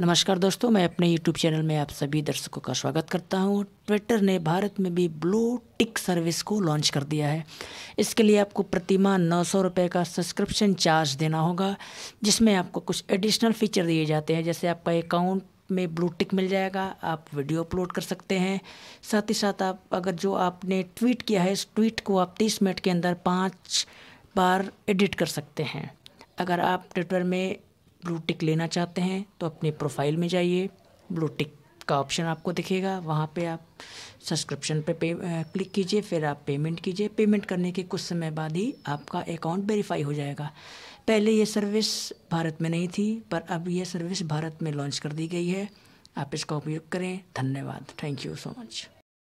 नमस्कार दोस्तों मैं अपने यूट्यूब चैनल में आप सभी दर्शकों का स्वागत करता हूं ट्विटर ने भारत में भी ब्लू टिक सर्विस को लॉन्च कर दिया है इसके लिए आपको प्रतिमा नौ सौ रुपये का सब्सक्रिप्शन चार्ज देना होगा जिसमें आपको कुछ एडिशनल फीचर दिए जाते हैं जैसे आपका अकाउंट में ब्लू टिक मिल जाएगा आप वीडियो अपलोड कर सकते हैं साथ ही साथ आप अगर जो आपने ट्वीट किया है इस ट्वीट को आप तीस मिनट के अंदर पाँच बार एडिट कर सकते हैं अगर आप ट्विटर में ब्लू टिक लेना चाहते हैं तो अपने प्रोफाइल में जाइए ब्लू टिक का ऑप्शन आपको दिखेगा वहाँ पे आप सब्सक्रिप्शन पे पे क्लिक कीजिए फिर आप पेमेंट कीजिए पेमेंट करने के कुछ समय बाद ही आपका अकाउंट वेरीफाई हो जाएगा पहले ये सर्विस भारत में नहीं थी पर अब ये सर्विस भारत में लॉन्च कर दी गई है आप इसका उपयोग करें धन्यवाद थैंक यू सो मच